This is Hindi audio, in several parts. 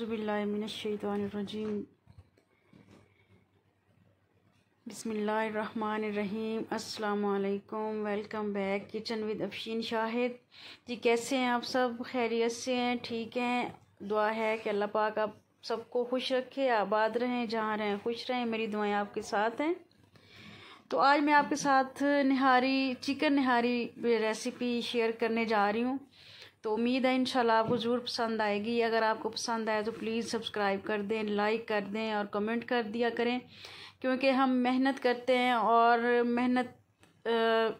ज़ुबिल्लाशैतरजीम बसमीम अल्लाम welcome back kitchen with Afsheen Shahid ji कैसे हैं आप सब खैरियत से हैं ठीक हैं दुआ है कि अल्लाह पाक आप सबको खुश रखे आबाद रहें जहाँ रहें खुश रहें मेरी दुआएं आपके साथ हैं तो आज मैं आपके साथ nihari chicken nihari recipe share करने जा रही हूँ तो उम्मीद है इंशाल्लाह आपको ज़रूर पसंद आएगी अगर आपको पसंद आए तो प्लीज़ सब्सक्राइब कर दें लाइक कर दें और कमेंट कर दिया करें क्योंकि हम मेहनत करते हैं और मेहनत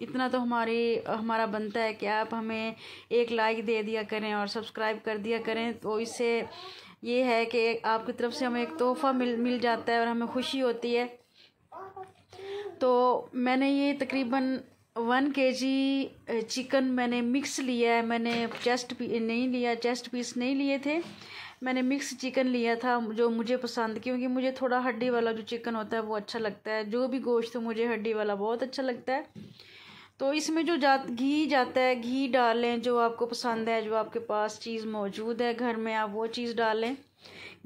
इतना तो हमारी हमारा बनता है कि आप हमें एक लाइक दे दिया करें और सब्सक्राइब कर दिया करें तो इससे ये है कि आपकी तरफ से हमें एक तोहफ़ा मिल मिल जाता है और हमें खुशी होती है तो मैंने ये तकरीबन वन के जी चिकन मैंने मिक्स लिया है मैंने चेस्ट पी नहीं लिया चेस्ट पीस नहीं लिए थे मैंने मिक्स चिकन लिया था जो मुझे पसंद क्योंकि मुझे थोड़ा हड्डी वाला जो चिकन होता है वो अच्छा लगता है जो भी गोश्त हो मुझे हड्डी वाला बहुत अच्छा लगता है तो इसमें जो जा घी जाता है घी डालें जो आपको पसंद है जो आपके पास चीज़ मौजूद है घर में आप वो चीज़ डालें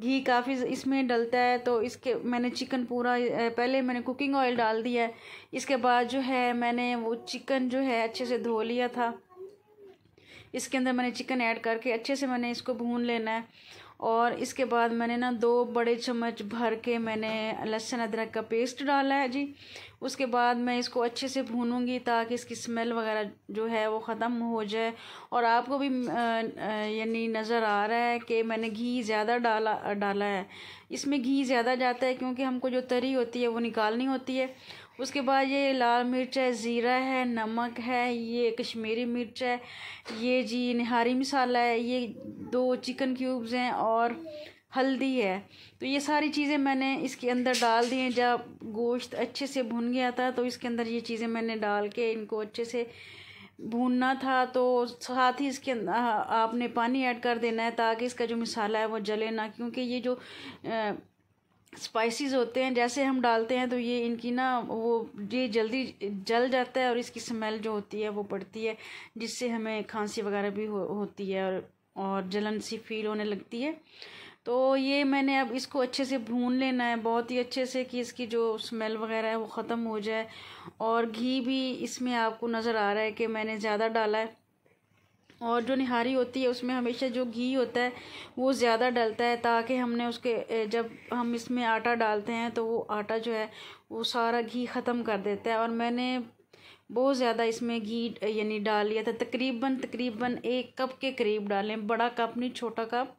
घी काफ़ी इसमें डलता है तो इसके मैंने चिकन पूरा पहले मैंने कुकिंग ऑयल डाल दिया है इसके बाद जो है मैंने वो चिकन जो है अच्छे से धो लिया था इसके अंदर मैंने चिकन ऐड करके अच्छे से मैंने इसको भून लेना है और इसके बाद मैंने ना दो बड़े चम्मच भर के मैंने लहसुन अदरक का पेस्ट डाला है जी उसके बाद मैं इसको अच्छे से भूनूंगी ताकि इसकी स्मेल वगैरह जो है वो ख़त्म हो जाए और आपको भी यानी नज़र आ रहा है कि मैंने घी ज़्यादा डाला डाला है इसमें घी ज़्यादा जाता है क्योंकि हमको जो तरी होती है वो निकालनी होती है उसके बाद ये लाल मिर्च है ज़ीरा है नमक है ये कश्मीरी मिर्च है ये जी नारी मसाला है ये दो चिकन क्यूब्स हैं और हल्दी है तो ये सारी चीज़ें मैंने इसके अंदर डाल दी हैं जब गोश्त अच्छे से भुन गया था तो इसके अंदर ये चीज़ें मैंने डाल के इनको अच्छे से भूनना था तो साथ ही इसके हाँ, आपने पानी ऐड कर देना है ताकि इसका जो मसाला है वो जले ना क्योंकि ये जो स्पाइसेस होते हैं जैसे हम डालते हैं तो ये इनकी ना वो ये जल्दी जल जाता है और इसकी स्मेल जो होती है वो पड़ती है जिससे हमें खांसी वगैरह भी हो, होती है और और जलन सी फील होने लगती है तो ये मैंने अब इसको अच्छे से भून लेना है बहुत ही अच्छे से कि इसकी जो स्मेल वगैरह है वो ख़त्म हो जाए और घी भी इसमें आपको नज़र आ रहा है कि मैंने ज़्यादा डाला है और जो निहारी होती है उसमें हमेशा जो घी होता है वो ज़्यादा डलता है ताकि हमने उसके जब हम इसमें आटा डालते हैं तो वो आटा जो है वो सारा घी ख़त्म कर देता है और मैंने बहुत ज़्यादा इसमें घी यानी डाल लिया था तकरीबन तकरीबन एक कप के करीब डालें बड़ा कप नहीं छोटा कप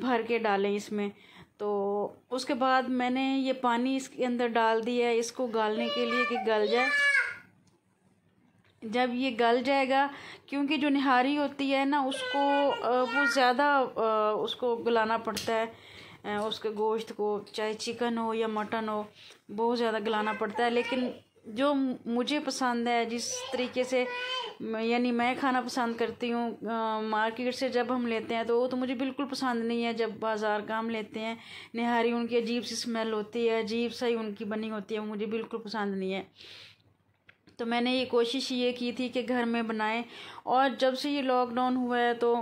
भर के डालें इसमें तो उसके बाद मैंने ये पानी इसके अंदर डाल दिया है इसको गालने के लिए कि गल जाए जब ये गल जाएगा क्योंकि जो निहारी होती है ना उसको वो ज़्यादा उसको गलाना पड़ता है उसके गोश्त को चाहे चिकन हो या मटन हो बहुत ज़्यादा गलाना पड़ता है लेकिन जो मुझे पसंद है जिस तरीके से यानी मैं खाना पसंद करती हूँ मार्केट से जब हम लेते हैं तो वो तो मुझे बिल्कुल पसंद नहीं है जब बाज़ार का हम लेते हैं निहारी उनकी अजीब सी स्मेल होती है अजीब सा ही उनकी बनी होती है वो मुझे बिल्कुल पसंद नहीं है तो मैंने ये कोशिश ये की थी कि घर में बनाएं और जब से ये लॉकडाउन हुआ है तो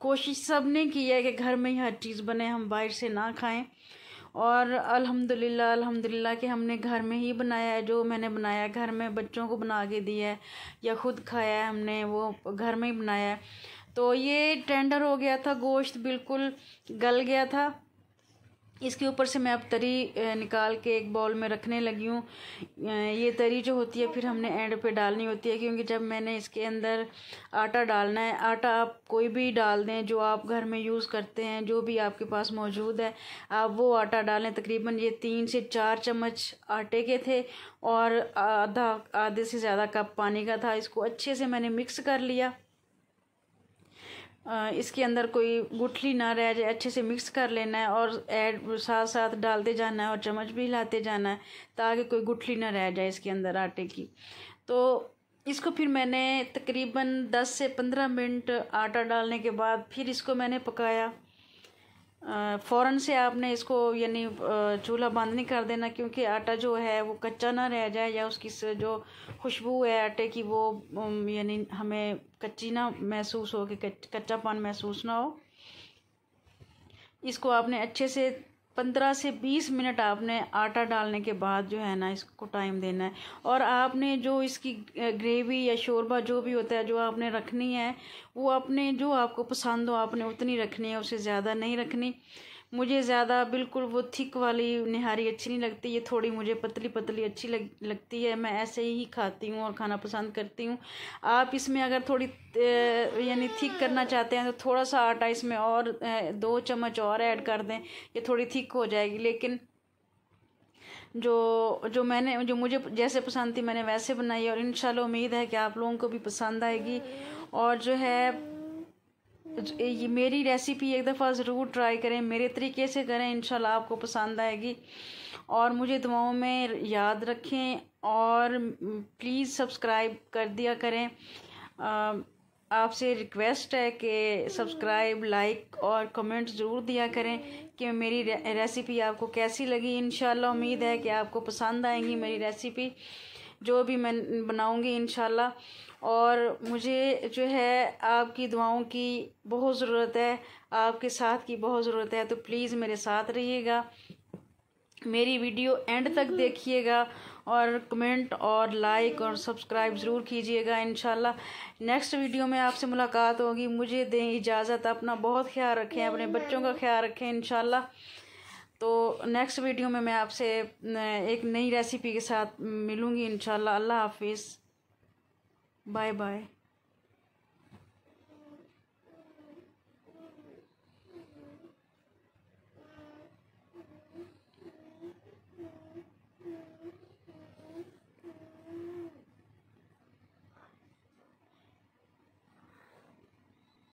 कोशिश सब ने की है कि घर में ही हर चीज़ बने हम बाहर से ना खाएं और अल्हम्दुलिल्लाह अल्हम्दुलिल्लाह कि हमने घर में ही बनाया है जो मैंने बनाया है घर में बच्चों को बना के दिया है या ख़ुद खाया है हमने वो घर में ही बनाया है तो ये टेंडर हो गया था गोश्त बिल्कुल गल गया था इसके ऊपर से मैं अब तरी निकाल के एक बॉल में रखने लगी हूँ ये तरी जो होती है फिर हमने एंड पे डालनी होती है क्योंकि जब मैंने इसके अंदर आटा डालना है आटा आप कोई भी डाल दें जो आप घर में यूज़ करते हैं जो भी आपके पास मौजूद है आप वो आटा डालें तकरीबन ये तीन से चार चम्मच आटे के थे और आधा आधे से ज़्यादा कप पानी का था इसको अच्छे से मैंने मिक्स कर लिया इसके अंदर कोई गुठली ना रह जाए अच्छे से मिक्स कर लेना है और ऐड साथ साथ डालते जाना है और चम्मच भी हिलाते जाना है ताकि कोई गुठली ना रह जाए इसके अंदर आटे की तो इसको फिर मैंने तकरीबन 10 से 15 मिनट आटा डालने के बाद फिर इसको मैंने पकाया फ़ौरन से आपने इसको यानी चूल्हा बंद नहीं कर देना क्योंकि आटा जो है वो कच्चा ना रह जाए या उसकी जो खुशबू है आटे की वो यानी हमें कच्ची ना महसूस हो कि कच्चा पान महसूस ना हो इसको आपने अच्छे से पंद्रह से बीस मिनट आपने आटा डालने के बाद जो है ना इसको टाइम देना है और आपने जो इसकी ग्रेवी या शोरबा जो भी होता है जो आपने रखनी है वो आपने जो आपको पसंद हो आपने उतनी रखनी है उसे ज़्यादा नहीं रखनी मुझे ज़्यादा बिल्कुल वो थिक वाली निहारी अच्छी नहीं लगती ये थोड़ी मुझे पतली पतली अच्छी लग लगती है मैं ऐसे ही खाती हूँ और खाना पसंद करती हूँ आप इसमें अगर थोड़ी यानी थिक करना चाहते हैं तो थोड़ा सा आटा इसमें और दो चम्मच और ऐड कर दें ये थोड़ी थिक हो जाएगी लेकिन जो जो मैंने जो मुझे जैसे पसंद थी मैंने वैसे बनाई और इन उम्मीद है कि आप लोगों को भी पसंद आएगी और जो है ये मेरी रेसिपी एक दफ़ा ज़रूर ट्राई करें मेरे तरीके से करें इन आपको पसंद आएगी और मुझे दुआओं में याद रखें और प्लीज़ सब्सक्राइब कर दिया करें आपसे रिक्वेस्ट है कि सब्सक्राइब लाइक और कमेंट ज़रूर दिया करें कि मेरी रेसिपी आपको कैसी लगी इन उम्मीद है कि आपको पसंद आएंगी मेरी रेसिपी जो भी मैं बनाऊँगी इन और मुझे जो है आपकी दुआओं की बहुत ज़रूरत है आपके साथ की बहुत ज़रूरत है तो प्लीज़ मेरे साथ रहिएगा मेरी वीडियो एंड तक देखिएगा और कमेंट और लाइक और सब्सक्राइब ज़रूर कीजिएगा इन नेक्स्ट वीडियो में आपसे मुलाकात होगी मुझे दें इजाज़त अपना बहुत ख्याल रखें अपने बच्चों का ख्याल रखें इन तो नेक्स्ट वीडियो में मैं आपसे एक नई रेसिपी के साथ मिलूँगी इन अल्लाह हाफिज़ बाय बाय